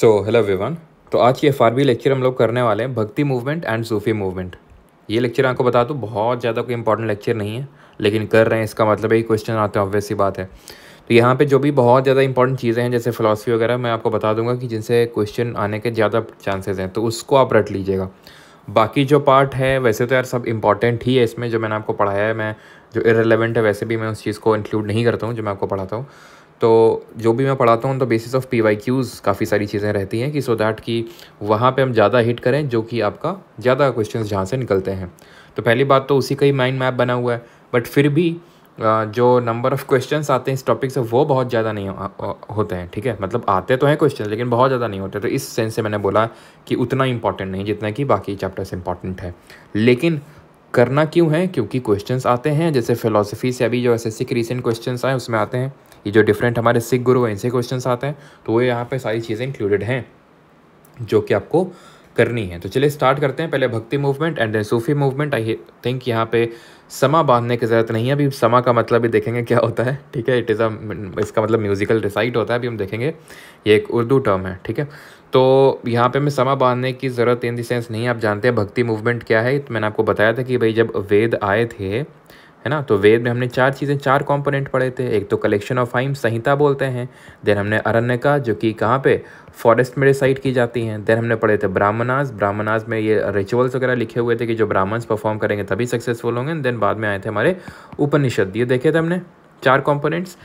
so hello Vivian तो आज ये एफ लेक्चर हम लोग करने वाले हैं bhakti movement and Sufi movement ये लेक्चर आपको बता दूँ बहुत ज़्यादा कोई इंपॉर्टेंट लेक्चर नहीं है लेकिन कर रहे हैं इसका मतलब है कि क्वेश्चन आते हैं ऑब्वियसली बात है तो यहाँ पे जो भी बहुत ज़्यादा इंपॉर्टेंट चीज़ें हैं जैसे फ़िलासफ़ी वगैरह मैं आपको बता दूंगा कि जिनसे क्वेश्चन आने के ज़्यादा चांसेज हैं तो उसको आप रट लीजिएगा बाकी जो पार्ट है वैसे तो यार सब इंपॉर्टेंट ही है इसमें जो मैंने आपको पढ़ाया है मैं जो इरेलीवेंट है वैसे भी मैं उस चीज़ को इंक्लूड नहीं करता हूँ जो मैं आपको पढ़ाता हूँ तो जो भी मैं पढ़ाता हूँ तो basis of P Y Qs काफ़ी सारी चीज़ें रहती हैं कि सो दैट कि वहाँ पे हम ज़्यादा हिट करें जो कि आपका ज़्यादा क्वेश्चंस जहाँ से निकलते हैं तो पहली बात तो उसी का ही माइंड मैप बना हुआ है बट फिर भी जो नंबर ऑफ़ क्वेश्चंस आते हैं इस टॉपिक से वो बहुत ज़्यादा नहीं होते हैं ठीक है मतलब आते तो हैं क्वेश्चन लेकिन बहुत ज़्यादा नहीं होते तो इस सेंस से मैंने बोला कि उतना इंपॉर्टेंट नहीं जितना कि बाकी चैप्टर्स इंपॉर्टेंट है लेकिन करना क्यों है क्योंकि क्वेश्चंस आते हैं जैसे फ़िलोसफी से अभी जो एस एस सी के रिसेंट क्वेश्चन आए उसमें आते हैं ये जो डिफरेंट हमारे सिख गुरु हैं इनसे क्वेश्चन आते हैं तो वो यहाँ पर सारी चीज़ें इंक्लूडेड हैं जो कि आपको करनी है तो चलिए स्टार्ट करते हैं पहले bhakti movement and then Sufi movement I think यहाँ पे समा बांधने की ज़रूरत नहीं है अभी समा का मतलब भी देखेंगे क्या होता है ठीक है इट इज़ अ इसका मतलब म्यूज़िकल रिसाइट होता है अभी हम देखेंगे ये एक उर्दू टर्म है ठीक है तो यहाँ पे मैं समा बांधने की ज़रूरत इन देंस नहीं है आप जानते हैं भक्ति मूवमेंट क्या है तो मैंने आपको बताया था कि भाई जब वेद आए थे है ना तो वेद में हमने चार चीज़ें चार कंपोनेंट पढ़े थे एक तो कलेक्शन ऑफ हाइम संहिता बोलते हैं देन हमने अरण्य का जो कि कहाँ पे फॉरेस्ट में रिसाइट की जाती हैं देन हमने पढ़े थे ब्राह्मणाज ब्राह्मणाज में ये रिचुअल्स वगैरह लिखे हुए थे कि जो ब्राह्मण्स परफॉर्म करेंगे तभी सक्सेसफुल होंगे देन बाद में आए थे हमारे उपनिषद ये देखे थे हमने चार कॉम्पोनेंट्स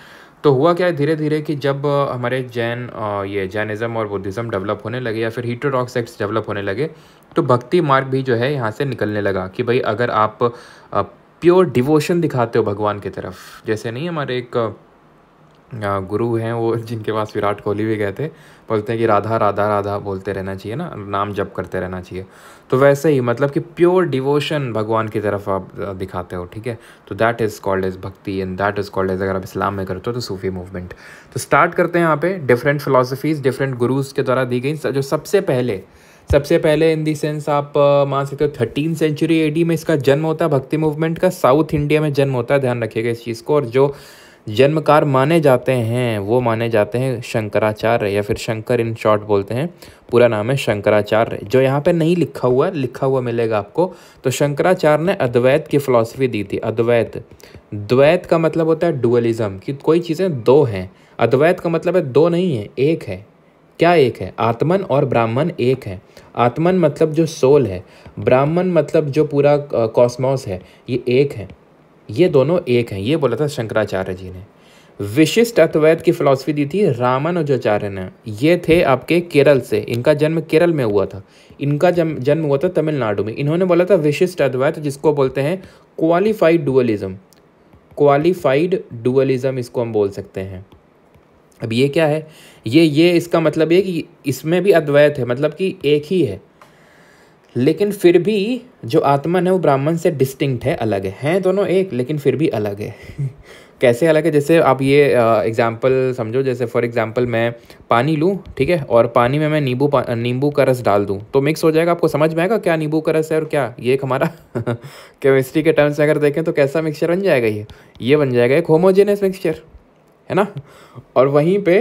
तो हुआ क्या है धीरे धीरे कि जब हमारे जैन ये जैनिज़्म और बुद्धिज़्म डेवलप होने लगे या फिर हीटोडॉक्स एक्ट्स डेवलप होने लगे तो भक्ति मार्ग भी जो है यहाँ से निकलने लगा कि भाई अगर आप प्योर डिवोशन दिखाते हो भगवान की तरफ जैसे नहीं हमारे एक गुरु हैं वो जिनके पास विराट कोहली भी गए थे बोलते हैं कि राधा राधा राधा बोलते रहना चाहिए ना नाम जप करते रहना चाहिए तो वैसे ही मतलब कि प्योर डिवोशन भगवान की तरफ आप दिखाते हो ठीक है तो that is called is bhakti and that is called is अगर आप इस्लाम में करते हो तो, तो सूफी मूवमेंट तो स्टार्ट करते हैं यहाँ पे डिफरेंट फिलोसफीज़ डिफरेंट गुरुज़ के द्वारा दी गई जो सबसे पहले सबसे पहले इन दी सेंस आप मान सकते हो थर्टीन सेंचुरी एडी में इसका जन्म होता है भक्ति मूवमेंट का साउथ इंडिया में जन्म होता है ध्यान रखिएगा इस चीज़ को और जो जन्मकार माने जाते हैं वो माने जाते हैं शंकराचार्य या फिर शंकर इन शॉर्ट बोलते हैं पूरा नाम है शंकराचार्य जो यहाँ पे नहीं लिखा हुआ लिखा हुआ मिलेगा आपको तो शंकराचार्य ने अद्वैत की फ़िलासफ़ी दी थी अद्वैत द्वैत का मतलब होता है डुअलिज़म कि कोई चीज़ें दो हैं अद्वैत का मतलब है दो नहीं है एक है क्या एक है आत्मन और ब्राह्मण एक है आत्मन मतलब जो सोल है ब्राह्मण मतलब जो पूरा कॉस्मॉस है ये एक है ये दोनों एक हैं ये बोला था शंकराचार्य जी ने विशिष्ट अद्वैत की फिलॉसफी दी थी रामानुज आचार्य ने ये थे आपके केरल से इनका जन्म केरल में हुआ था इनका जन्म जन्म हुआ था तमिलनाडु में इन्होंने बोला था विशिष्ट अद्वैत जिसको बोलते हैं क्वालिफाइड डुअलिज्म क्वालिफाइड डुअलिज्म इसको हम बोल सकते हैं अब ये क्या है ये ये इसका मतलब ये कि इसमें भी अद्वैत है मतलब कि एक ही है लेकिन फिर भी जो आत्मन है वो ब्राह्मण से डिस्टिंक्ट है अलग है हैं दोनों एक लेकिन फिर भी अलग है कैसे अलग है जैसे आप ये एग्ज़ाम्पल समझो जैसे फॉर एग्ज़ाम्पल मैं पानी लूँ ठीक है और पानी में मैं नींबू पा, नींबू का रस डाल दूँ तो मिक्स हो जाएगा आपको समझ में आएगा क्या नींबू का रस है और क्या ये एक हमारा केमिस्ट्री के टर्म्स में अगर देखें तो कैसा मिक्सचर बन जाएगा ये ये बन जाएगा एक होमोजेनियस मिक्सचर है ना और वहीं पे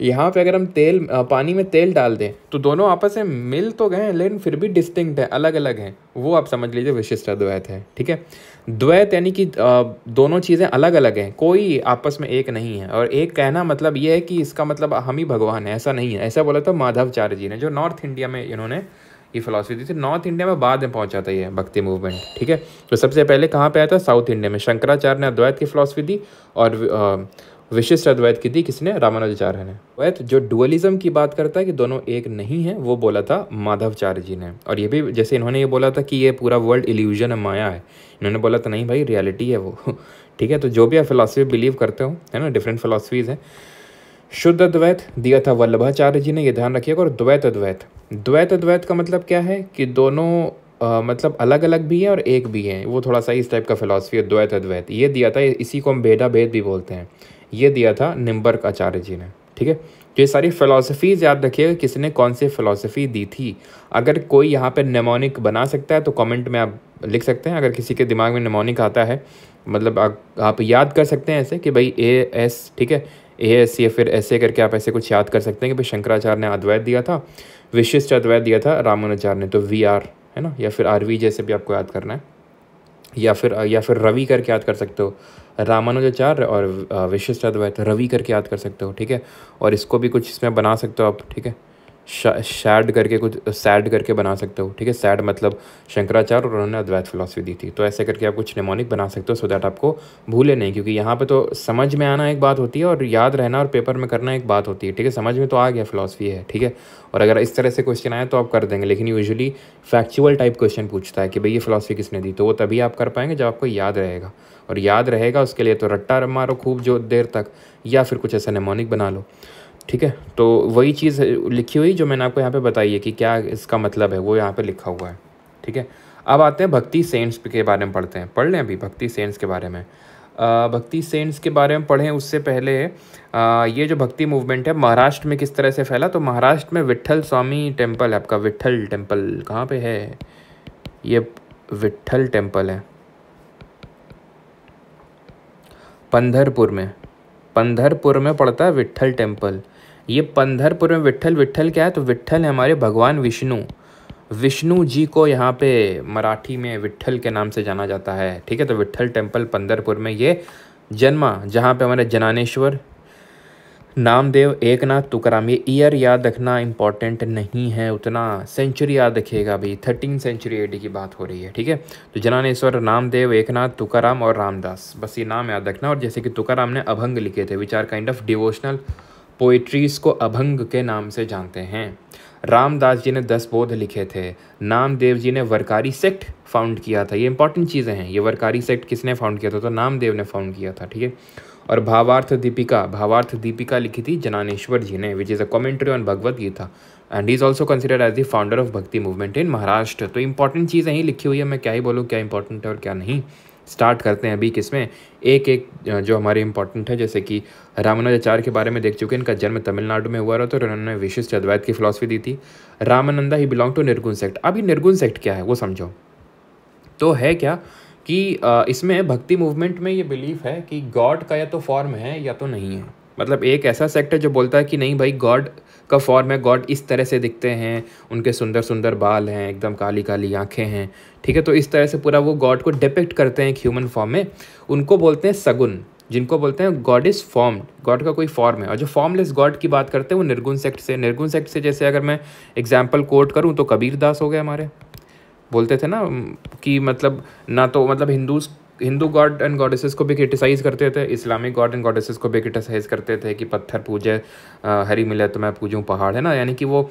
यहाँ पे अगर हम तेल पानी में तेल डाल दें तो दोनों आपस में मिल तो गए हैं लेकिन फिर भी डिस्टिंक्ट है अलग अलग हैं वो आप समझ लीजिए विशिष्ट अद्वैत है ठीक है द्वैत यानी कि दोनों चीज़ें अलग अलग हैं कोई आपस में एक नहीं है और एक कहना मतलब ये है कि इसका मतलब हम ही भगवान है ऐसा नहीं है ऐसा बोला था माधवचार्य जी ने जो नॉर्थ इंडिया में इन्होंने ये फिलासफी दी थी नॉर्थ इंडिया में बाद में पहुंचा था ये भक्ति मूवमेंट ठीक है तो सबसे पहले कहाँ पे आया था साउथ इंडिया में शंकराचार्य ने अद्वैत की फिलासफी दी और विशिष्ट अद्वैत की थी किसने रामानुजाचार्य ने अद्वैत जो डुअलिज्म की बात करता है कि दोनों एक नहीं है वो बोला था माधवचार्य जी ने और ये भी जैसे इन्होंने ये बोला था कि ये पूरा वर्ल्ड इल्यूजन है माया है इन्होंने बोला था नहीं भाई रियलिटी है वो ठीक है तो जो भी आप फिलासफी बिलीव करते हो है ना डिफरेंट फिलासफीज़ हैं शुद्ध अद्वैत दिया था वल्लभाचार्य जी ने ये ध्यान रखिएगा और द्वैत अद्वैत द्वैत अद्वैत का मतलब क्या है कि दोनों आ, मतलब अलग अलग भी हैं और एक भी हैं वो थोड़ा सा इस टाइप का फिलासफी है द्वैत अद्वैत ये दिया था इसी को हम भेदा भेद भी बोलते हैं ये दिया था निम्बर्क आचार्य जी ने ठीक है तो ये सारी फ़िलासफ़ीज़ याद रखिएगा किसने कौन सी फिलोसफ़ी दी थी अगर कोई यहाँ पर नेमोनिक बना सकता है तो कमेंट में आप लिख सकते हैं अगर किसी के दिमाग में नेमोनिक आता है मतलब आ, आप याद कर सकते हैं ऐसे कि भाई ए एस ठीक है ए एस या फिर ऐसे करके आप ऐसे कुछ याद कर सकते हैं कि भाई शंकराचार्य ने अद्वैत दिया था विशिष्ट अद्वैत दिया था रामानुचार्य ने तो वी आर है ना या फिर आर वी जैसे भी आपको याद करना है या फिर या फिर रवि करके याद कर सकते हो रामानुजाचार्य और विशिष्ट अद्वैत रवि करके याद कर सकते हो ठीक है और इसको भी कुछ इसमें बना सकते हो आप ठीक है शैड करके कुछ सैड करके बना सकते हो ठीक है सैड मतलब शंकराचार्य और उन्होंने अद्वैत फिलोसफी दी थी तो ऐसे करके आप कुछ निमोनिक बना सकते हो सो दैट आपको भूले नहीं क्योंकि यहाँ पे तो समझ में आना एक बात होती है और याद रहना और पेपर में करना एक बात होती है ठीक है समझ में तो आ गया फिलोसफी है ठीक है और अगर इस तरह से क्वेश्चन आए तो आप कर देंगे लेकिन यूजली फैक्चुअल टाइप क्वेश्चन पूछता है कि भाई ये फिलोसफी किसने दी तो वो तभी आप कर पाएंगे जब आपको याद रहेगा और याद रहेगा उसके लिए तो रट्टा मारो खूब जो देर तक या फिर कुछ ऐसा निमोनिक बना लो ठीक है तो वही चीज़ लिखी हुई जो मैंने आपको यहाँ पे बताई है कि क्या इसका मतलब है वो यहाँ पे लिखा हुआ है ठीक है अब आते हैं भक्ति सेंट्स के बारे में पढ़ते हैं पढ़ लें अभी भक्ति सेंट्स के बारे में भक्ति सेंट्स के बारे में पढ़ें उससे पहले ये जो भक्ति मूवमेंट है महाराष्ट्र में किस तरह से फैला तो महाराष्ट्र में विट्ठल स्वामी टेम्पल है आपका विट्ठल टेम्पल कहाँ पर है ये विट्ठल टेम्पल है पंधरपुर में पंधरपुर में पड़ता है विट्ठल टेम्पल ये पंधरपुर में विठ्ठल विठ्ठल क्या है तो विठ्ठल है हमारे भगवान विष्णु विष्णु जी को यहाँ पे मराठी में विठल के नाम से जाना जाता है ठीक है तो विठ्ठल टेम्पल पंधरपुर में ये जन्मा जहाँ पे हमारे जनानेश्वर नामदेव एक नाथ तुकाराम ये ईयर याद रखना इम्पॉर्टेंट नहीं है उतना सेंचुरी याद रखिएगा भाई थर्टीन सेंचुरी एडी की बात हो रही है ठीक है तो जनानेश्वर नामदेव एक नाथ तुकाराम और रामदास बस ये नाम याद रखना और जैसे कि तुकाराम ने अभंग लिखे थे which are kind of devotional poetries को अभंग के नाम से जानते हैं रामदास जी ने दस बोध लिखे थे नामदेव जी ने वरकारी सेक्ट फाउंड किया था ये इंपॉर्टेंट चीज़ें हैं ये वरकारी सेक्ट किसने फाउंड किया था तो नामदेव ने फाउंड किया था ठीक है और भावार्थ दीपिका भावार्थ दीपिका लिखी थी जनानेश्वर जी ने which is a commentary on Bhagavad Gita and is also consider as the founder of bhakti movement in Maharashtra तो इंपॉर्टेंट चीज़ें ही लिखी हुई है मैं क्या ही बोलूँ क्या इंपॉर्टेंट है और क्या नहीं स्टार्ट करते हैं अभी किसमें एक एक जो हमारे इंपॉर्टेंट है जैसे कि रामानुजाचार्य के बारे में देख चुके हैं इनका जन्म तमिलनाडु में हुआ रहा तो उन्होंने विशिष्ट अद्वैत की फिलासफी दी थी Ramananda he belong to Nirguna sect अभी निर्गुण सेक्ट क्या है वो समझो तो है क्या कि इसमें भक्ति मूवमेंट में ये बिलीफ है कि गॉड का या तो फॉर्म है या तो नहीं है मतलब एक ऐसा सेक्ट है जो बोलता है कि नहीं भाई गॉड का फॉर्म है गॉड इस तरह से दिखते हैं उनके सुंदर सुंदर बाल हैं एकदम काली काली आंखें हैं ठीक है तो इस तरह से पूरा वो गॉड को डिपेक्ट करते हैं एक ह्यूमन फॉर्म में उनको बोलते हैं सगुन जिनको बोलते हैं गॉड इज़ फॉर्म गॉड का कोई फॉर्म है और जो फॉर्मलेस गॉड की बात करते हैं वो निर्गुण सेक्ट से निर्गुण सेक्ट से जैसे अगर मैं एग्जाम्पल कोट करूँ तो कबीर दास हो गए हमारे बोलते थे ना कि मतलब ना तो मतलब Hindus Hindu god and goddesses को भी क्रिटिसाइज़ करते थे इस्लामिक गॉड एंड गॉडेसेस को भी क्रिटिसाइज़ करते थे कि पत्थर पूजे हरी मिले तो मैं पूजूँ पहाड़ है ना यानी कि वो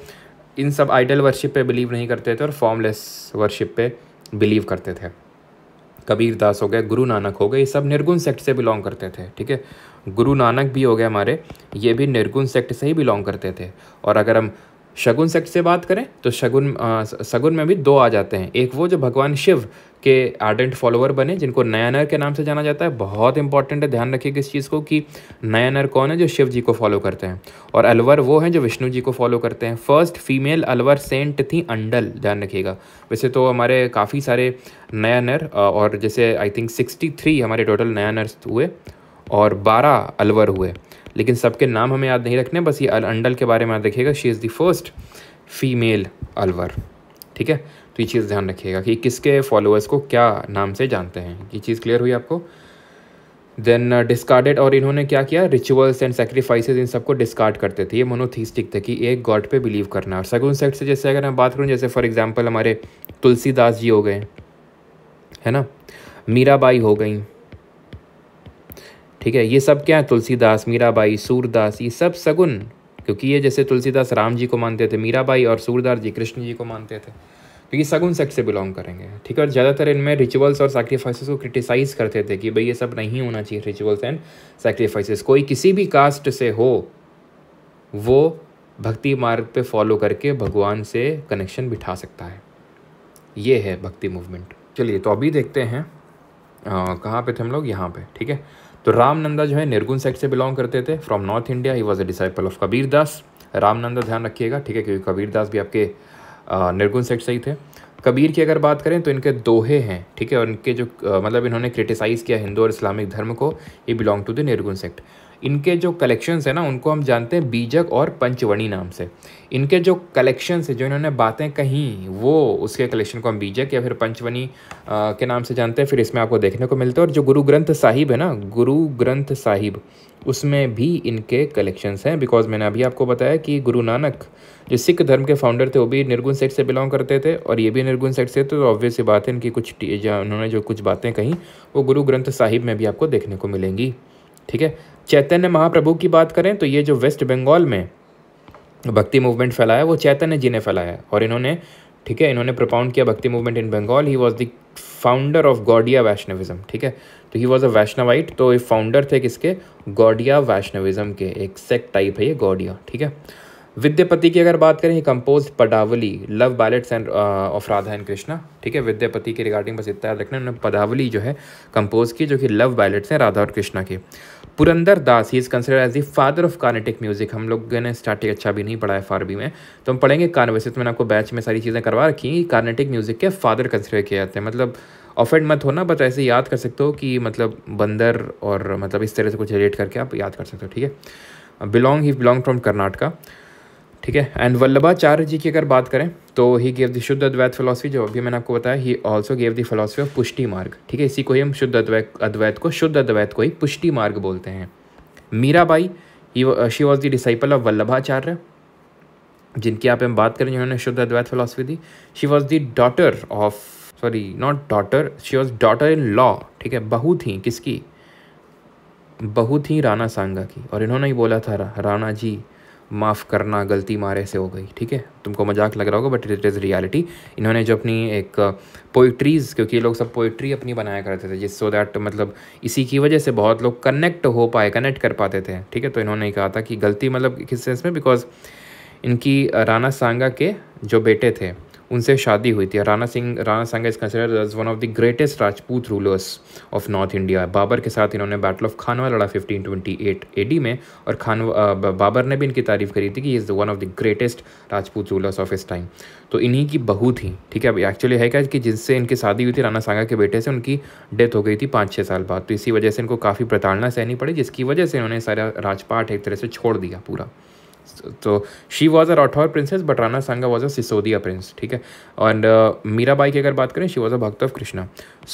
इन सब आइडल वर्शिप पे बिलीव नहीं करते थे और फॉर्मलेस वर्शिप पे बिलीव करते थे कबीर दास हो गए गुरु नानक हो गए ये सब निर्गुण सेक्ट से बिलोंग करते थे ठीक है गुरु नानक भी हो गए हमारे ये भी निर्गुण सेक्ट से ही बिलोंग करते थे और अगर हम शगुन सेक्ट से बात करें तो शगुन आ, सगुन में भी दो आ जाते हैं एक वो जो भगवान शिव के आर्डेंट फॉलोअर बने जिनको नयानर के नाम से जाना जाता है बहुत इंपॉर्टेंट है ध्यान रखिएगा इस चीज़ को कि नयानर कौन है जो शिव जी को फॉलो करते हैं और अलवर वो हैं जो विष्णु जी को फॉलो करते हैं फर्स्ट फीमेल अलवर सेंट थी अंडल ध्यान रखिएगा वैसे तो हमारे काफ़ी सारे नयानर और जैसे आई थिंक सिक्सटी थ्री हमारे टोटल नयानर हुए और बारह अलवर हुए लेकिन सबके नाम हमें याद नहीं रखने बस ये अंडल के बारे में याद रखिएगा she is the first female Alvar ठीक है तो ये चीज़ ध्यान रखिएगा कि किसके फॉलोअर्स को क्या नाम से जानते हैं ये चीज़ क्लियर हुई आपको देन डिस्कार्डेड uh, और इन्होंने क्या किया रिचुअल्स एंड सेक्रीफाइसेज इन सबको डिस्कार्ड करते थे ये मोनोथीस्टिक थे कि एक गॉड पे बिलीव करना और सगुन सेक्ट से जैसे अगर मैं बात करूँ जैसे फॉर एग्जांपल हमारे तुलसीदास जी हो गए है ना मीराबाई हो गई ठीक है ये सब क्या है तुलसीदास मीराबाई सूरदास ये सब सगुन क्योंकि ये जैसे तुलसीदास राम जी को मानते थे मीराबाई और सूरदास जी कृष्ण जी को मानते थे क्योंकि सगुन सेक्ट से बिलोंग करेंगे ठीक है और ज़्यादातर इनमें रिचुअल्स और सैक्रीफाइसेस को क्रिटिसाइज़ करते थे कि भाई ये सब नहीं होना चाहिए रिचुअल्स एंड सैक्रीफाइसेस कोई किसी भी कास्ट से हो वो भक्ति मार्ग पे फॉलो करके भगवान से कनेक्शन बिठा सकता है ये है भक्ति मूवमेंट चलिए तो अभी देखते हैं कहाँ पे थे हम लोग यहाँ पे ठीक है तो रामनंदा जो है निर्गुण सेक्ट से बिलोंग करते थे from north India he was a disciple of Kabirdas Ramananda ध्यान रखिएगा ठीक है क्योंकि कबीरदास भी आपके निर्गुण सेठ सही थे कबीर की अगर बात करें तो इनके दोहे हैं ठीक है और इनके जो मतलब इन्होंने क्रिटिसाइज़ किया हिंदू और इस्लामिक धर्म को ये belong to the Nirguna sect इनके जो कलेक्शंस हैं ना उनको हम जानते हैं बीजक और पंचवणी नाम से इनके जो कलेक्शंस है जो इन्होंने बातें कहीं वो उसके कलेक्शन को हम बीजक या फिर पंचवणी के नाम से जानते हैं फिर इसमें आपको देखने को मिलता है और जो गुरु ग्रंथ साहिब है ना गुरु ग्रंथ साहिब उसमें भी इनके कलेक्शंस हैं बिकॉज मैंने अभी आपको बताया कि गुरु नानक जो सिख धर्म के फाउंडर थे वो भी निर्गुण सेठ से बिलोंग करते थे और ये भी निर्गुण सेठ से तो ऑब्वियस ही बात है इनकी कुछ उन्होंने जो कुछ बातें कहीं वो गुरु ग्रंथ साहिब में भी आपको देखने को मिलेंगी ठीक है चैतन्य महाप्रभु की बात करें तो ये जो वेस्ट बंगाल में भक्ति मूवमेंट फैलाया वो चैतन्य जी ने फैलाया और इन्होंने ठीक है इन्होंने प्रपाउंड किया bhakti movement in Bengal he was the founder of Gaudiya Vaishnavism ठीक है तो ही वॉज अ वैष्णवाइट तो ये फाउंडर थे किसके गौडिया वैष्णविज़म के एक सेक्ट टाइप है ये गौडिया ठीक है विद्यापति की अगर बात करें compose Padavali love ballads and of Radha and Krishna ठीक है विद्यापति के रिगार्डिंग बस इतना रखना उन्होंने पदावली जो है कंपोज की जो कि लव बैलेट्स हैं राधा और कृष्णा के Purandar Das he is consider as the father of Carnatic music हम लोग ने स्टार्टिंग अच्छा भी नहीं पढ़ा है फारबी में तो हम पढ़ेंगे कान तो मैंने आपको बैच में सारी चीज़ें करवा रखी कार्नेटिक म्यूज़िक के फादर कंसिडर किए जाते हैं मतलब ऑफेंड मत होना बट ऐसे याद कर सकते हो कि मतलब बंदर और मतलब इस तरह से कुछ रिलेट करके आप याद कर सकते हो ठीक है belong he belong from Karnataka ठीक है एंड वल्लभाचार्य जी की अगर बात करें तो ही गेव द शुद्ध अद्वैत फिलोसफी जो अभी मैंने आपको बताया he also gave the philosophy of Pushti Marg ठीक है इसी को ही हम शुद्ध अद्वैत अद्वैत को शुद्ध अद्वैत को ही पुष्टि मार्ग बोलते हैं Mirabai she was the disciple of Vallabhacharya जिनकी आप हम बात करें जिन्होंने शुद्ध अद्वैत फिलोसफी दी she was the daughter of sorry not daughter she was daughter in law ठीक है बहू थी किसकी बहू थी राणा सांगा की और इन्होंने ही बोला था राणा जी माफ़ करना गलती मारे से हो गई ठीक है तुमको मजाक लग रहा होगा बट इट इज़ रियलिटी इन्होंने जो अपनी एक पोइट्रीज़ क्योंकि ये लोग सब पोइट्री अपनी बनाया करते थे जिस सो दैट मतलब इसी की वजह से बहुत लोग कनेक्ट हो पाए कनेक्ट कर पाते थे ठीक है तो इन्होंने कहा था कि गलती मतलब किस सेंस में बिकॉज इनकी राना सांगा के जो बेटे थे उनसे शादी हुई थी Rana Singh Rana Sanga is consider as one of the greatest Rajput rulers of north India Babur के साथ इन्होंने बैटल ऑफ खानवा लड़ा 1528 एडी में और खानवा बाबर ने भी इनकी तारीफ करी थी कि is one of the greatest Rajput rulers of इस टाइम तो इन्हीं की बहू थी ठीक है एक्चुअली है क्या कि जिनसे इनकी शादी हुई थी राणा सांगा के बेटे से उनकी डेथ हो गई थी पाँच छः साल बाद तो इसी वजह से इनको काफ़ी प्रताड़ना सहनी पड़ी जिसकी वजह से इन्होंने सारा राजपाट एक तरह से छोड़ दिया पूरा तो she was a Rathore princess but Rana Sanga was a Sisodia prince ठीक है और मीराबाई uh, की अगर बात करें she was a bhakt of Krishna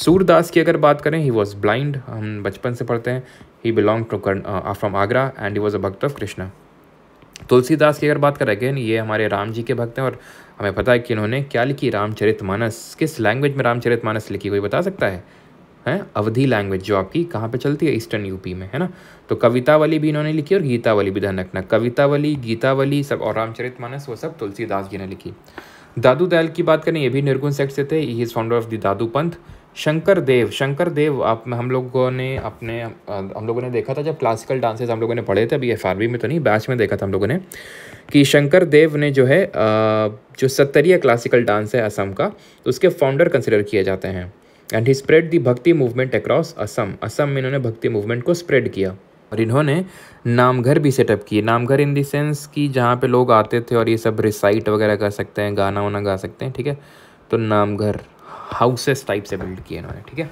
Surdas की अगर बात करें ही वॉज ब्लाइंड हम बचपन से पढ़ते हैं he belong to from Agra and he was a bhakt of Krishna Tulsidas की अगर बात करें अगेन ये हमारे राम जी के भक्त हैं और हमें पता है कि इन्होंने क्या लिखी रामचरित मानस किस लैंग्वेज में रामचरित मानस लिखी कोई बता सकता है है अवधि लैंग्वेज जो आपकी कहाँ पे चलती है ईस्टर्न यूपी में है ना तो कवितावली भी इन्होंने लिखी और गीतावली भी ध्यान रखना कवितावली गीतावली सब और रामचरित मानस वो सब तुलसीदास जी ने लिखी दादू दयाल की बात करें ये भी निर्गुण सेक्ट से थे he is founder of the Dadu Panth Shankar देव शंकर देव आप हम लोगों ने अपने हम लोगों ने देखा था जब क्लासिकल डांसेस हम लोगों ने पढ़े थे अभी एफ में तो नहीं बैच में देखा था हम लोगों ने कि शंकर देव ने जो है जो सत्तरीय क्लासिकल डांस है असम का उसके फाउंडर कंसिडर किए जाते हैं एंड ही स्प्रेड दी भक्ति मूवमेंट अक्रॉस असम असम में इन्होंने भक्ति मूवमेंट को स्प्रेड किया और इन्होंने नामघर भी सेटअप किए नामघर इन देंस कि जहाँ पे लोग आते थे और ये सब रिसाइट वगैरह कर सकते हैं गाना वाना गा सकते हैं ठीक है तो नामघर हाउसेस टाइप से बिल्ड किए इन्होंने ठीक है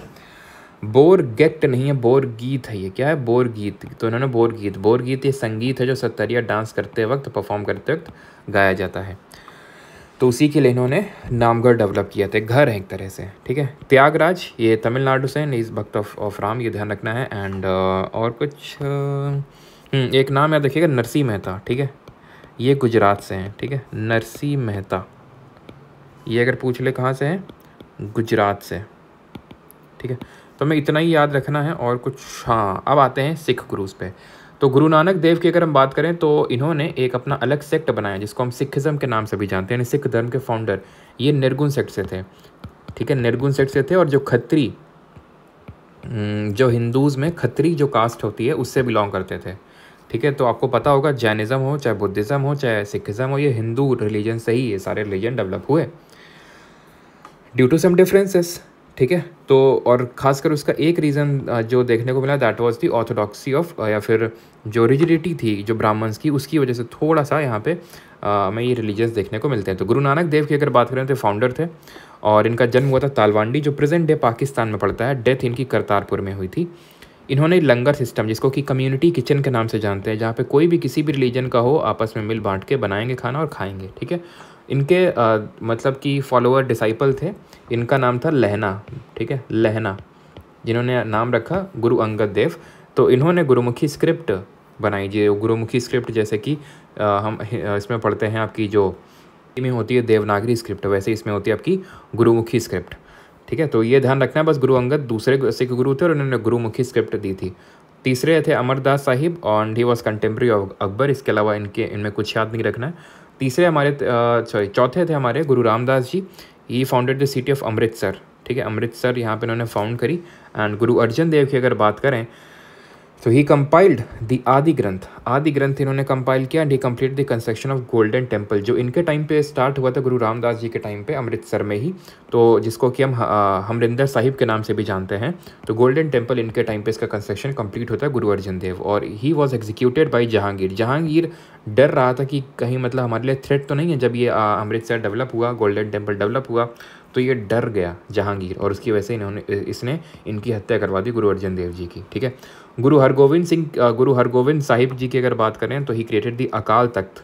बोर गेट नहीं है बोर गीत है ये क्या है बोर गीत तो इन्होंने बोर गीत बोर गीत ये संगीत है जो सत्तरिया डांस करते वक्त परफॉर्म करते वक्त गाया जाता है तो उसी के लिए इन्होंने नामगढ़ डेवलप किया था घर है एक तरह से ठीक है त्यागराज ये तमिलनाडु से नीज भक्त ऑफ ऑफ राम ये ध्यान रखना है एंड uh, और कुछ uh, हम्म, एक नाम याद रखिएगा नरसी मेहता ठीक है ये गुजरात से हैं ठीक है नरसी मेहता ये अगर पूछ ले कहाँ से हैं गुजरात से ठीक है तो हमें इतना ही याद रखना है और कुछ हाँ अब आते हैं सिख क्रूज़ पे तो गुरु नानक देव की अगर हम बात करें तो इन्होंने एक अपना अलग सेक्ट बनाया जिसको हम सिखिज़म के नाम से भी जानते हैं सिख धर्म के फाउंडर ये निर्गुण सेक्ट से थे ठीक है निर्गुण सेक्ट से थे और जो खत्री हम्म, जो हिंदूज़ में खत्री जो कास्ट होती है उससे बिलोंग करते थे ठीक है तो आपको पता होगा जैनिज़्म हो चाहे बुद्धिज़्म हो चाहे सिखिज़म हो ये हिंदू रिलीजन से ही ये सारे रिलीजन डेवलप हुए ड्यू टू सम डिफरेंसेस ठीक है तो और ख़ासकर उसका एक रीज़न जो देखने को मिला that was the orthodoxy of या फिर जो रिजिडिटी थी जो ब्राह्मण्स की उसकी वजह से थोड़ा सा यहाँ पे हमें ये रिलीजियस देखने को मिलते हैं तो गुरु नानक देव की अगर बात करें तो फाउंडर थे और इनका जन्म हुआ था तालवांडी जो प्रेजेंट डे पाकिस्तान में पड़ता है डेथ इनकी करतारपुर में हुई थी इन्होंने लंगर सिस्टम जिसको कि कम्युनिटी किचन के नाम से जानते हैं जहाँ पे कोई भी किसी भी रिलीजन का हो आपस में मिल बांट के बनाएंगे खाना और खाएंगे ठीक है इनके आ, मतलब कि फॉलोअर डिसाइपल थे इनका नाम था लहना ठीक है लहना जिन्होंने नाम रखा गुरु अंगद देव तो इन्होंने गुरुमुखी स्क्रिप्ट बनाई जी गुरुमुखी स्क्रिप्ट जैसे कि हम इसमें पढ़ते हैं आपकी जो में होती है देवनागरी स्क्रिप्ट वैसे इसमें होती है आपकी गुरुमुखी स्क्रिप्ट ठीक है तो ये ध्यान रखना है बस गुरु अंगद दूसरे सिख गुरु थे और उन्होंने गुरुमुखी स्क्रिप्ट दी थी तीसरे थे अमरदास साहिब और he was contemporary of Akbar इसके अलावा इनके इनमें कुछ याद नहीं रखना है तीसरे हमारे सॉरी चौथे थे हमारे Guru Ramdas ji he founded the city of Amritsar ठीक है अमृतसर यहाँ पे इन्होंने फाउंड करी एंड गुरु अर्जन देव की अगर बात करें सो ही कंपाइल्ड द आदि ग्रंथ आदि ग्रंथ इन्होंने कंपाइल किया and he complete the construction of Golden Temple जो इनके टाइम पे स्टार्ट हुआ था गुरु रामदास जी के टाइम पे अमृतसर में ही तो जिसको कि हम हमरिंदर साहिब के नाम से भी जानते हैं तो गोल्डन टेम्पल इनके टाइम पे इसका कंस्ट्रक्शन कंप्लीट होता है गुरु अर्जन देव और he was executed by Jahangir Jahangir डर रहा था कि कहीं मतलब हमारे लिए थ्रेट तो नहीं है जब ये अमृतसर डेवलप हुआ गोल्डन टेम्पल डेवलप हुआ तो ये डर गया जहांगीर और उसकी वजह से इन्होंने इसने इनकी हत्या करवा दी गुरु अर्जन देव जी की ठीक है गुरु हरगोविंद सिंह गुरु हरगोविंद साहिब जी की अगर बात करें तो ही क्रिएटेड दी अकाल तख्त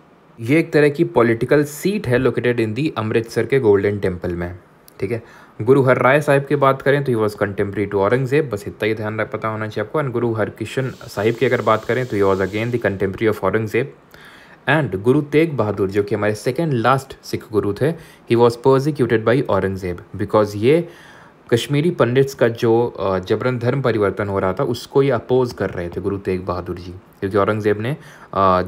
ये एक तरह की पॉलिटिकल सीट है लोकेटेड इन दी अमृतसर के गोल्डन टेम्पल में ठीक है गुरु हर राय साहिब की बात करें तो he was contemporary to Aurangzeb बस इतना ही ध्यान रख पता होना चाहिए आपको एंड गुरु हरकिशन साहिब की अगर बात करें तो he was again the contemporary of Aurangzeb and Guru Tegh बहादुर जो कि हमारे सेकेंड लास्ट सिख गुरु थे he was prosecuted by Aurangzeb because ये कश्मीरी पंडित्स का जो जबरन धर्म परिवर्तन हो रहा था उसको ये अपोज कर रहे थे गुरु तेग बहादुर जी क्योंकि औरंगज़ेब ने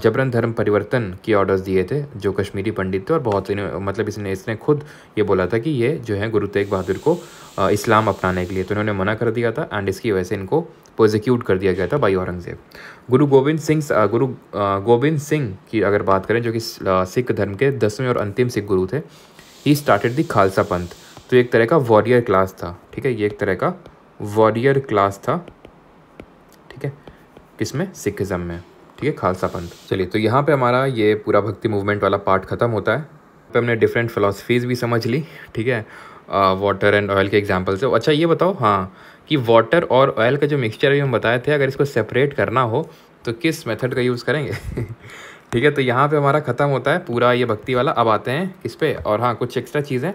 जबरन धर्म परिवर्तन के ऑर्डर्स दिए थे जो कश्मीरी पंडित थे और बहुत मतलब इसने इसने खुद ये बोला था कि ये जो है गुरु तेग बहादुर को इस्लाम अपनाने के लिए तो इन्होंने मना कर दिया था एंड इसकी वजह से इनको प्रोजिक्यूट कर दिया गया था बाई औरंगज़ेब गुरु गोविंद सिंह गुरु गोविंद सिंह की अगर बात करें जो कि सिख धर्म के दसवें और अंतिम सिख गुरु थे ही स्टार्टेड दी खालसा पंथ तो एक तरह का वॉरियर क्लास था ठीक है ये एक तरह का वॉरियर क्लास था ठीक है किसमें सिखिज़म में ठीक है खालसा पंथ चलिए तो यहाँ पे हमारा ये पूरा भक्ति मूवमेंट वाला पार्ट ख़त्म होता है पे हमने डिफरेंट फ़िलासफ़ीज़ भी समझ ली ठीक है वाटर एंड ऑयल के एग्जाम्पल से अच्छा ये बताओ हाँ कि वाटर और ऑयल का जो मिक्सचर अभी हम बताए थे अगर इसको सेपरेट करना हो तो किस मेथड का यूज़ करेंगे ठीक है तो यहाँ पे हमारा ख़त्म होता है पूरा ये भक्ति वाला अब आते हैं किस पे और हाँ कुछ एक्स्ट्रा चीज़ें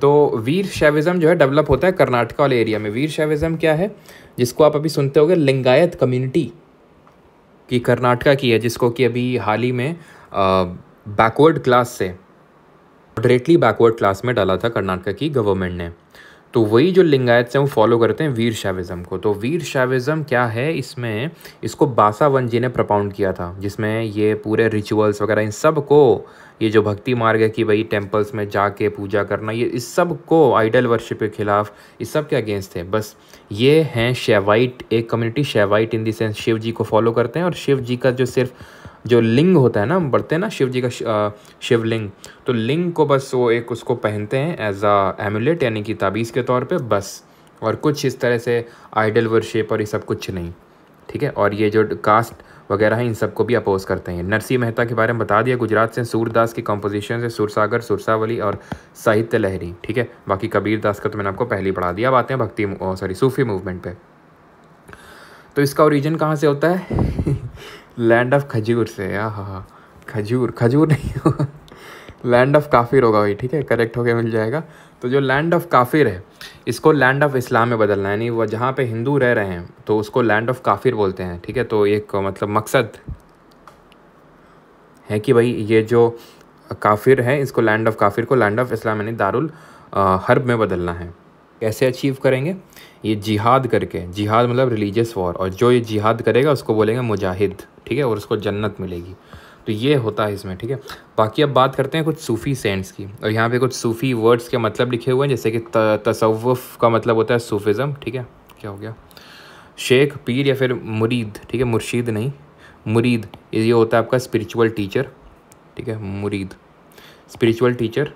तो वीर शैविज़म जो है डेवलप होता है कर्नाटका वाले एरिया में वीर शैविज़म क्या है जिसको आप अभी सुनते होंगे लिंगायत कम्युनिटी की कर्नाटका की है जिसको कि अभी हाल ही में बैकवर्ड क्लास से डायरेक्टली बैकवर्ड क्लास में डाला था कर्नाटका की गवर्नमेंट ने तो वही जो लिंगायत से वो फॉलो करते हैं वीर शाविज़म को तो वीर शाविज़म क्या है इसमें इसको बासावन जी ने प्रपाउंड किया था जिसमें ये पूरे रिचुअल्स वगैरह इन सब को ये जो भक्ति मार्ग है कि भाई टेम्पल्स में जाके पूजा करना ये इस सब को आइडल वर्शिप के खिलाफ इस सब के अगेंस्ट थे बस ये हैं शेवाइट एक कम्युनिटी शेवाइट इन देंस शिव जी को फॉलो करते हैं और शिव जी का जो सिर्फ जो लिंग होता है ना बढ़ते हैं ना शिव जी का शिवलिंग तो लिंग को बस वो एक उसको पहनते हैं एज आ एमुलेट यानी कि ताबीज़ के तौर पे बस और कुछ इस तरह से आइडल वर्शिप और ये सब कुछ नहीं ठीक है और ये जो कास्ट वगैरह हैं इन सबको भी अपोज करते हैं नरसी मेहता के बारे में बता दिया गुजरात से सूरदास की कंपोजिशन से सुरसागर सुरसावली और साहित्य लहरी ठीक है बाकी कबीर दास का तो मैंने आपको पहले ही पढ़ा दिया अब आते हैं भक्ति सॉरी सूफी मूवमेंट पर तो इसका ओरिजिन कहाँ से होता है लैंड ऑफ खजूर से या हाँ हाँ खजूर खजूर नहीं होगा लैंड ऑफ काफिर होगा भाई ठीक है करेक्ट गया मिल जाएगा तो जो लैंड ऑफ काफिर है इसको लैंड ऑफ इस्लाम में बदलना है यानी वह जहाँ पे हिंदू रह रहे हैं तो उसको लैंड ऑफ काफिर बोलते हैं ठीक है तो एक मतलब मकसद है कि भाई ये जो काफिर है इसको लैंड ऑफ काफिर को लैंड ऑफ इस्लाम यानी दारुल हर्ब में बदलना है कैसे अचीव करेंगे ये जिहाद करके जिहाद मतलब रिलीजियस वॉर और जो ये जिहाद करेगा उसको बोलेंगे मुजाहिद ठीक है और उसको जन्नत मिलेगी तो ये होता है इसमें ठीक है बाकी अब बात करते हैं कुछ सूफ़ी सेंट्स की और यहाँ पे कुछ सूफ़ी वर्ड्स के मतलब लिखे हुए हैं जैसे कि तसव्वुफ़ का मतलब होता है सूफ़िज़म ठीक है क्या हो गया शेख पीर या फिर मुरीद ठीक है मुर्शीद नहीं मुरीद ये होता है आपका स्पिरिचुअल टीचर ठीक है मुरीद स्पिरिचुअल टीचर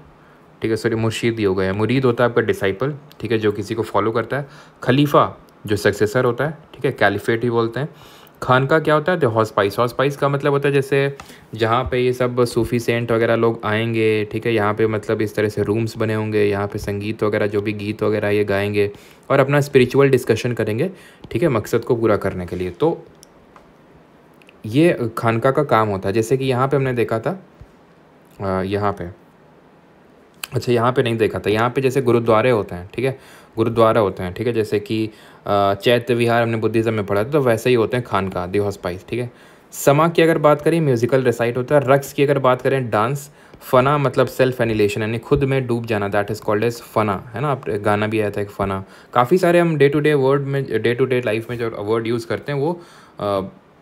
ठीक है सॉरी मुर्शीद ही हो गया मुरीद होता है आपका डिसाइपल ठीक है जो किसी को फॉलो करता है खलीफा जो सक्सेसर होता है ठीक है कैलिफेट ही बोलते हैं खान का क्या होता है द हॉस हॉस्पाइस हॉस का मतलब होता है जैसे जहाँ पे ये सब सूफ़ी सेंट वगैरह लोग आएंगे ठीक है यहाँ पे मतलब इस तरह से रूम्स बने होंगे यहाँ पे संगीत वगैरह जो भी गीत वगैरह ये गाएंगे और अपना स्पिरिचुअल डिस्कशन करेंगे ठीक है मकसद को पूरा करने के लिए तो ये खानका का काम होता है जैसे कि यहाँ पर हमने देखा था यहाँ पर अच्छा यहाँ पे नहीं देखा था यहाँ पे जैसे गुरुद्वारे होते हैं ठीक है गुरुद्वारा होते हैं ठीक है जैसे कि चैत्य विहार हमने बुद्धिज़्म में पढ़ा था तो वैसे ही होते हैं खानका दी हॉस्पाइस ठीक है समा की अगर बात करें म्यूज़िकल रिसाइट होता है रक्स की अगर बात करें डांस फ़ना मतलब सेल्फ एनिलेशन यानी खुद में डूब जाना दैट इज़ कॉल्ड एज फ़ना है ना आप गाना भी आया था एक फ़ना काफ़ी सारे हम डे टू डे वर्ड में डे टू डे लाइफ में जो वर्ड यूज़ करते हैं वो आ,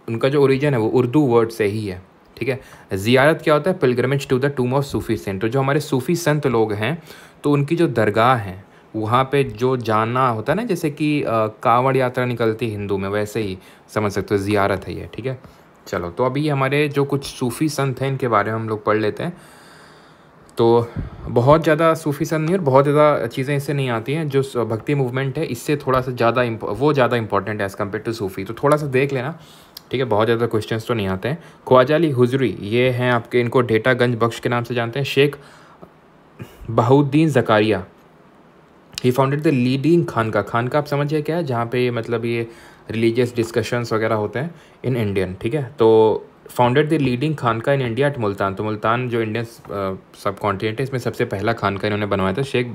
उनका जो ओरिजिन है वो उर्दू वर्ड से ही है ठीक है ज़ियारत क्या होता है pilgrimage to the tomb of Sufi saint तो जो हमारे सूफ़ी संत लोग हैं तो उनकी जो दरगाह हैं वहाँ पे जो जाना होता है ना जैसे कि कांवड़ यात्रा निकलती हिंदू में वैसे ही समझ सकते हो ज़ियारत है ये ठीक है चलो तो अभी हमारे जो कुछ सूफ़ी संत हैं इनके बारे में हम लोग पढ़ लेते हैं तो बहुत ज़्यादा सूफ़ी संत नहीं और बहुत ज़्यादा चीज़ें इससे नहीं आती हैं जो भक्ति मूवमेंट है इससे थोड़ा सा ज़्यादा वो ज़्यादा इंपॉर्टेंट है एज़ कम्पेयर टू सूफ़ी तो थोड़ा सा देख लेना ठीक है बहुत ज़्यादा क्वेश्चन तो नहीं आते हैं ख्वाजा अली हुजरी ये हैं आपके इनको डेटा गंज बख्श के नाम से जानते हैं Sheikh Bahauddin Zakariya he founded the leading खान का खान का आप समझिए क्या है जहाँ पे मतलब ये रिलीजियस डिस्कशंस वगैरह होते हैं इन इंडियन ठीक है तो फाउंडेड द लीडिंग खान का इन इंडिया एट मुल्तान तो मुल्तान जो इंडियन सब कॉन्टिनेंट है इसमें सबसे पहला खान का इन्होंने बनवाया था शेख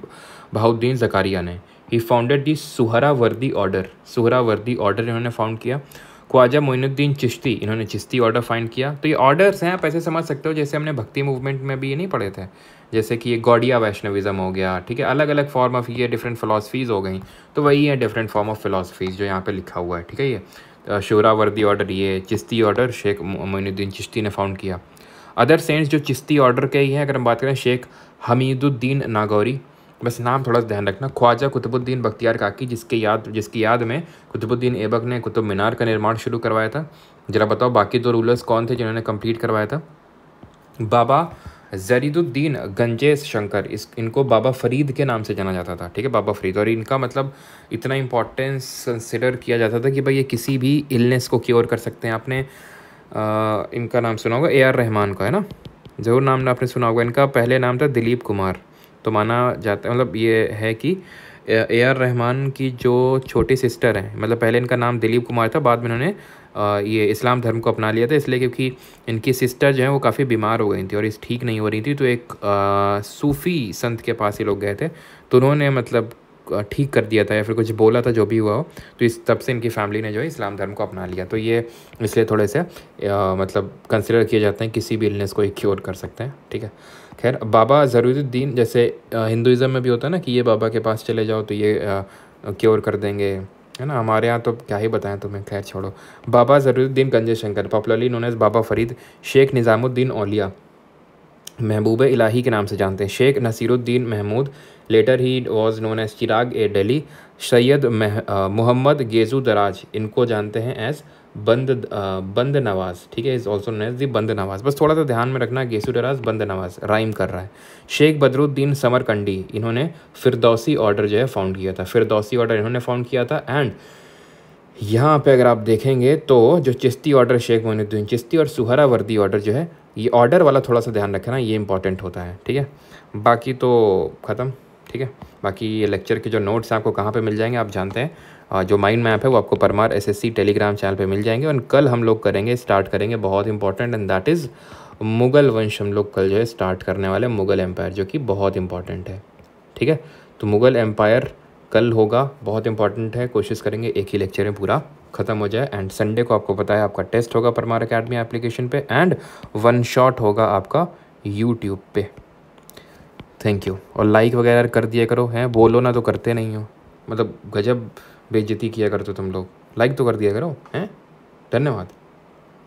बहाउद्दीन जकारिया ने ही फाउंडेड दी वर्दी ऑर्डर सुहरा वर्दी ऑर्डर इन्होंने फाउंड किया ख्वाजा मोइनुद्दीन चिश्ती इन्होंने चिश्ती ऑर्डर फाइंड किया तो ये ऑर्डर्स हैं आप ऐसे समझ सकते हो जैसे हमने भक्ति मूवमेंट में भी ये नहीं पढ़े थे जैसे कि ये गौडिया वैष्णविज़म हो गया ठीक है अलग अलग फॉर्म ऑफ ये डिफरेंट फिलासफीज़ हो गई तो वही है डिफरेंट फॉर्म ऑफ फिलासफीज़ जो यहाँ पर लिखा हुआ है ठीक है ये शोरावर्दी ऑर्डर ये चिश्ती ऑर्डर शेख मोइनुद्दीन चिश्ती ने फाउंड किया अदर सेंट्स जो चिश्ती ऑर्डर के ही हैं अगर हम बात करें शेख हमीदुद्दीन नागौरी बस नाम थोड़ा सा ध्यान रखना ख्वाजा कुतुबुद्दीन बख्तियार काकी जिसके याद जिसकी याद में कुतुबुद्दीन ऐबक ने कुतुब मीनार का निर्माण शुरू करवाया था ज़रा बताओ बाकी दो रूलर्स कौन थे जिन्होंने कम्प्लीट करवाया था बाबा जरीदुद्दीन गंजेश शंकर इस इनको बाबा फरीद के नाम से जाना जाता था ठीक है बाबा फरीद और इनका मतलब इतना इम्पोर्टेंस कंसिडर किया जाता था कि भाई ये किसी भी इलनेस को क्योर कर सकते हैं आपने आ, इनका नाम सुना होगा ए आर रहमान का है ना ज़रूर नाम आपने सुना होगा इनका पहले नाम था दिलीप कुमार तो माना जाता है मतलब ये है कि ए आर रहमान की जो छोटी सिस्टर हैं मतलब पहले इनका नाम दिलीप कुमार था बाद में इन्होंने ये इस्लाम धर्म को अपना लिया था इसलिए क्योंकि इनकी सिस्टर जो है वो काफ़ी बीमार हो गई थी और इस ठीक नहीं हो रही थी तो एक आ, सूफ़ी संत के पास ये लोग गए थे तो उन्होंने मतलब ठीक कर दिया था या फिर कुछ बोला था जो भी हुआ हो तो इस तब से इनकी फैमिली ने जो है इस्लाम धर्म को अपना लिया तो ये इसलिए थोड़े से आ, मतलब कंसिडर किए जाते हैं किसी भी इलनेस को क्योर कर सकते हैं ठीक है खैर बाबा ज़रूरुद्दीन जैसे हिंदुज़म में भी होता है ना कि ये बाबा के पास चले जाओ तो ये क्योर कर देंगे है ना हमारे यहाँ तो क्या ही बताएं तुम्हें खैर छोड़ो Baba Zaruruddin Ganje Shakar popularly known as Baba Farid Sheikh Nizamuddin Auliya Mehboob Ilahi के नाम से जानते हैं Sheikh Nasiruddin Mahmud later he was known as Chirag e Delhi Syed Mohammad Gesu Daraz इनको जानते हैं एज बंद बंद नवाज़ ठीक है is also known as the Banda Nawaz बस थोड़ा सा ध्यान में रखना गेसू दराज बंद नवाज़ राइम कर रहा है शेख बदरुद्दीन समरकंडी इन्होंने फिरदौसी ऑर्डर जो है फाउंड किया था फिरदौसी ऑर्डर इन्होंने फाउंड किया था एंड यहाँ पे अगर आप देखेंगे तो जो चिश्ती ऑर्डर शेख मोनुद्दीन चिश्ती और सुहरा वर्दी ऑर्डर जो है ये ऑर्डर वाला थोड़ा सा ध्यान रखना ये इंपॉर्टेंट होता है ठीक है बाकी तो ख़त्म ठीक है बाकी ये लेक्चर के जो नोट्स हैं आपको कहाँ पे मिल जाएंगे आप जानते हैं जो माइंड मैप है वो आपको परमार एसएससी टेलीग्राम चैनल पे मिल जाएंगे और कल हम लोग करेंगे स्टार्ट करेंगे बहुत important and that is Mughal वंश हम लोग कल जो है स्टार्ट करने वाले मुग़ल एम्पायर जो कि बहुत इंपॉर्टेंट है ठीक है तो मुग़ल एम्पायर कल होगा बहुत इंपॉर्टेंट है कोशिश करेंगे एक ही लेक्चर में पूरा खत्म हो जाए एंड संडे को आपको पता है आपका टेस्ट होगा परमार अकेडमी एप्लीकेशन पे एंड वन शॉट होगा आपका यूट्यूब पे थैंक यू और लाइक वगैरह कर दिया करो हैं बोलो ना तो करते नहीं हो मतलब गजब बेजती किया करते तुम लोग लाइक तो कर दिया करो हैं धन्यवाद